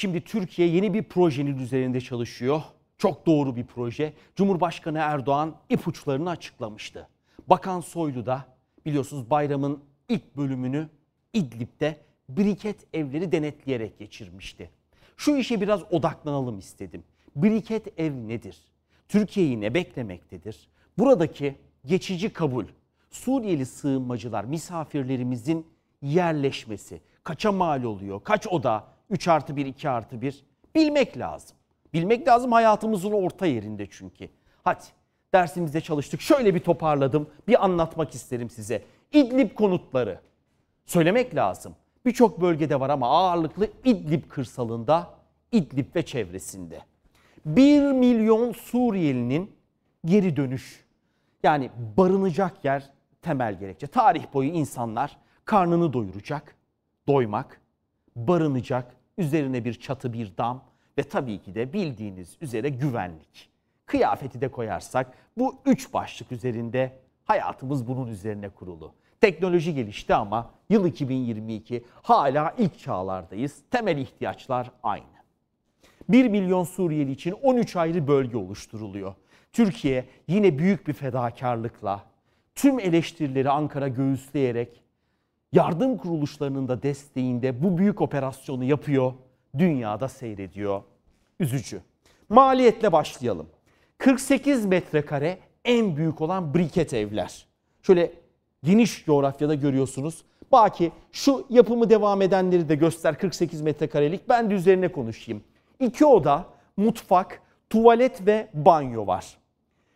Şimdi Türkiye yeni bir projenin üzerinde çalışıyor. Çok doğru bir proje. Cumhurbaşkanı Erdoğan ipuçlarını açıklamıştı. Bakan Soylu da biliyorsunuz bayramın ilk bölümünü İdlib'de briket evleri denetleyerek geçirmişti. Şu işe biraz odaklanalım istedim. Briket ev nedir? Türkiye'yi ne beklemektedir? Buradaki geçici kabul, Suriyeli sığınmacılar, misafirlerimizin yerleşmesi kaça mal oluyor? Kaç oda, 3 artı 1, 2 artı 1. Bilmek lazım. Bilmek lazım hayatımızın orta yerinde çünkü. Hadi dersimizde çalıştık. Şöyle bir toparladım. Bir anlatmak isterim size. İdlib konutları. Söylemek lazım. Birçok bölgede var ama ağırlıklı İdlib kırsalında, İdlib ve çevresinde. 1 milyon Suriyelinin geri dönüş. Yani barınacak yer temel gerekçe. Tarih boyu insanlar karnını doyuracak, doymak, barınacak, Üzerine bir çatı bir dam ve tabii ki de bildiğiniz üzere güvenlik. Kıyafeti de koyarsak bu üç başlık üzerinde hayatımız bunun üzerine kurulu. Teknoloji gelişti ama yıl 2022 hala ilk çağlardayız. Temel ihtiyaçlar aynı. 1 milyon Suriyeli için 13 ayrı bölge oluşturuluyor. Türkiye yine büyük bir fedakarlıkla tüm eleştirileri Ankara göğüsleyerek yardım kuruluşlarının da desteğinde bu büyük operasyonu yapıyor, dünyada seyrediyor. Üzücü. Maliyetle başlayalım. 48 metrekare en büyük olan briket evler. Şöyle geniş coğrafyada görüyorsunuz. Baki şu yapımı devam edenleri de göster 48 metrekarelik. Ben de üzerine konuşayım. İki oda, mutfak, tuvalet ve banyo var.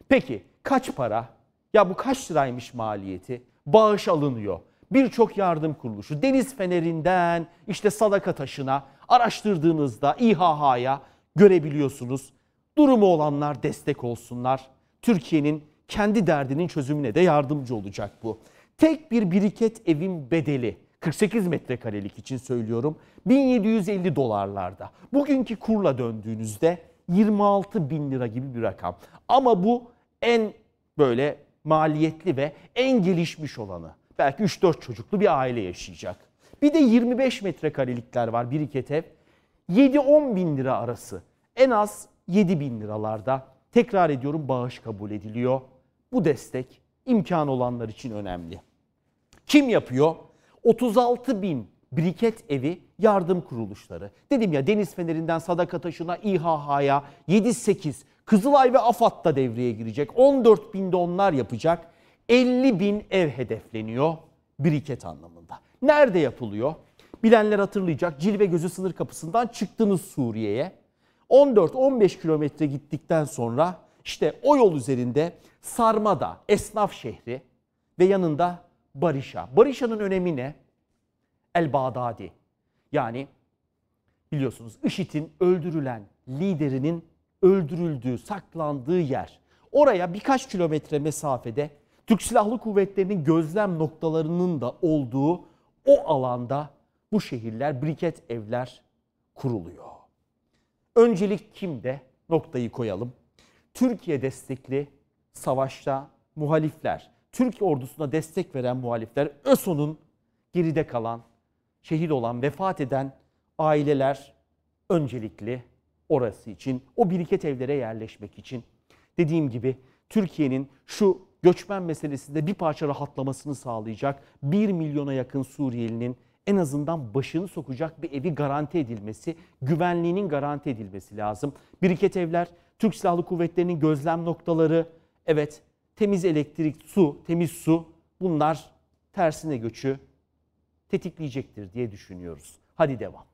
Peki kaç para? Ya bu kaç liraymış maliyeti? Bağış alınıyor birçok yardım kuruluşu Deniz Feneri'nden işte Sadaka Taşı'na araştırdığınızda İHH'ya görebiliyorsunuz. Durumu olanlar destek olsunlar. Türkiye'nin kendi derdinin çözümüne de yardımcı olacak bu. Tek bir biriket evin bedeli 48 metrekarelik için söylüyorum 1750 dolarlarda. Bugünkü kurla döndüğünüzde 26 bin lira gibi bir rakam. Ama bu en böyle maliyetli ve en gelişmiş olanı. Belki 3-4 çocuklu bir aile yaşayacak. Bir de 25 metrekarelikler var biriket ev. 7-10 bin lira arası. En az 7 bin liralarda. Tekrar ediyorum bağış kabul ediliyor. Bu destek imkan olanlar için önemli. Kim yapıyor? 36 bin briket evi yardım kuruluşları. Dedim ya Deniz Feneri'nden Sadaka Taşı'na, İHH'ya 7-8, Kızılay ve AFAD'da devreye girecek. 14 binde onlar yapacak. 50 bin ev hedefleniyor biriket anlamında. Nerede yapılıyor? Bilenler hatırlayacak Cilve Gözü sınır kapısından çıktınız Suriye'ye. 14-15 kilometre gittikten sonra işte o yol üzerinde Sarmada, esnaf şehri ve yanında Barışa. Barışa'nın önemi ne? El Bağdadi. Yani biliyorsunuz IŞİD'in öldürülen liderinin öldürüldüğü, saklandığı yer. Oraya birkaç kilometre mesafede Türk Silahlı Kuvvetleri'nin gözlem noktalarının da olduğu o alanda bu şehirler, briket evler kuruluyor. Öncelik kimde? Noktayı koyalım. Türkiye destekli savaşta muhalifler, Türk ordusuna destek veren muhalifler, ÖSO'nun geride kalan, şehit olan, vefat eden aileler öncelikli orası için, o biriket evlere yerleşmek için. Dediğim gibi Türkiye'nin şu göçmen meselesinde bir parça rahatlamasını sağlayacak. 1 milyona yakın Suriyelinin en azından başını sokacak bir evi garanti edilmesi, güvenliğinin garanti edilmesi lazım. Biriket evler, Türk Silahlı Kuvvetleri'nin gözlem noktaları, evet temiz elektrik, su, temiz su bunlar tersine göçü tetikleyecektir diye düşünüyoruz. Hadi devam.